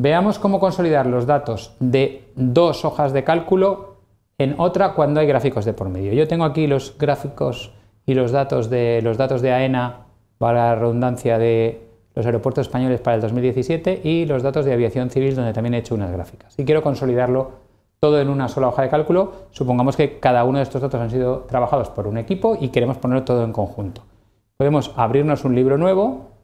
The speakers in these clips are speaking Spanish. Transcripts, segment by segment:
Veamos cómo consolidar los datos de dos hojas de cálculo en otra cuando hay gráficos de por medio. Yo tengo aquí los gráficos y los datos de los datos de AENA para la redundancia de los aeropuertos españoles para el 2017 y los datos de aviación civil donde también he hecho unas gráficas. Si quiero consolidarlo todo en una sola hoja de cálculo. Supongamos que cada uno de estos datos han sido trabajados por un equipo y queremos ponerlo todo en conjunto. Podemos abrirnos un libro nuevo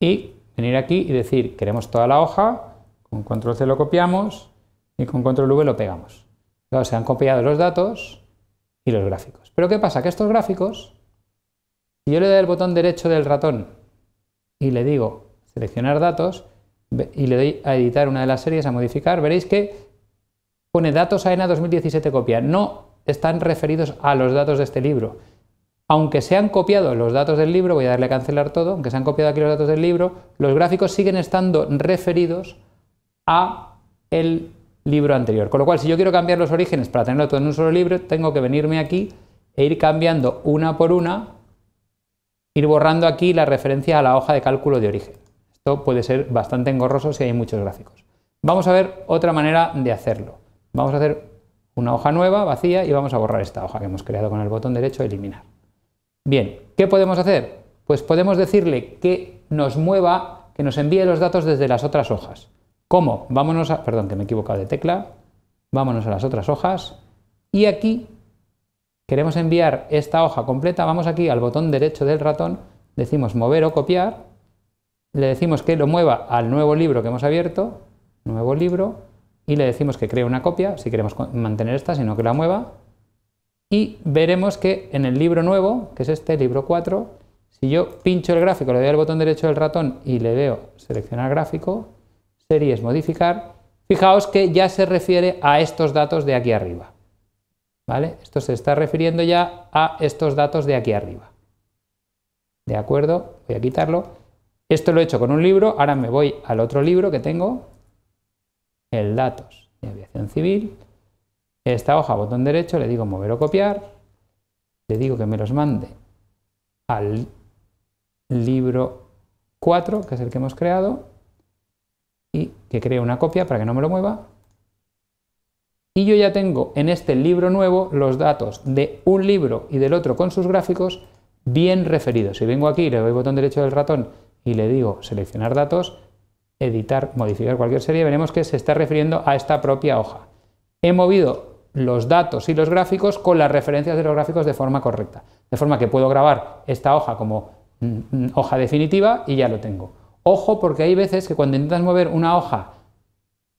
y venir aquí y decir, queremos toda la hoja, con control C lo copiamos y con control V lo pegamos. se han copiado los datos y los gráficos. Pero ¿qué pasa? Que estos gráficos, si yo le doy el botón derecho del ratón y le digo seleccionar datos y le doy a editar una de las series, a modificar, veréis que pone datos AENA 2017 copia. No están referidos a los datos de este libro, aunque se han copiado los datos del libro, voy a darle a cancelar todo, aunque se han copiado aquí los datos del libro, los gráficos siguen estando referidos a el libro anterior. Con lo cual, si yo quiero cambiar los orígenes para tenerlo todo en un solo libro, tengo que venirme aquí e ir cambiando una por una, ir borrando aquí la referencia a la hoja de cálculo de origen. Esto puede ser bastante engorroso si hay muchos gráficos. Vamos a ver otra manera de hacerlo. Vamos a hacer una hoja nueva, vacía, y vamos a borrar esta hoja que hemos creado con el botón derecho, eliminar. Bien, ¿qué podemos hacer? Pues podemos decirle que nos mueva, que nos envíe los datos desde las otras hojas. ¿Cómo? Vámonos a. Perdón, que me he equivocado de tecla. Vámonos a las otras hojas. Y aquí queremos enviar esta hoja completa. Vamos aquí al botón derecho del ratón. Decimos mover o copiar. Le decimos que lo mueva al nuevo libro que hemos abierto. Nuevo libro. Y le decimos que cree una copia. Si queremos mantener esta, sino que la mueva y veremos que en el libro nuevo, que es este, libro 4, si yo pincho el gráfico, le doy al botón derecho del ratón y le veo seleccionar gráfico, series modificar, fijaos que ya se refiere a estos datos de aquí arriba. ¿Vale? Esto se está refiriendo ya a estos datos de aquí arriba. ¿De acuerdo? Voy a quitarlo. Esto lo he hecho con un libro, ahora me voy al otro libro que tengo, el datos de aviación civil, esta hoja, botón derecho, le digo mover o copiar, le digo que me los mande al libro 4, que es el que hemos creado, y que cree una copia para que no me lo mueva. Y yo ya tengo en este libro nuevo los datos de un libro y del otro con sus gráficos bien referidos. Si vengo aquí, le doy botón derecho del ratón y le digo seleccionar datos, editar, modificar cualquier serie, veremos que se está refiriendo a esta propia hoja. He movido los datos y los gráficos con las referencias de los gráficos de forma correcta. De forma que puedo grabar esta hoja como mm, mm, hoja definitiva y ya lo tengo. Ojo porque hay veces que cuando intentas mover una hoja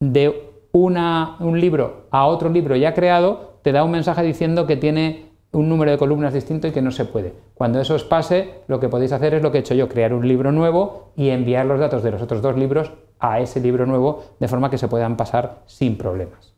de un libro a otro libro ya creado, te da un mensaje diciendo que tiene un número de columnas distinto y que no se puede. Cuando eso os pase, lo que podéis hacer es lo que he hecho yo, crear un libro nuevo y enviar los datos de los otros dos libros a ese libro nuevo de forma que se puedan pasar sin problemas.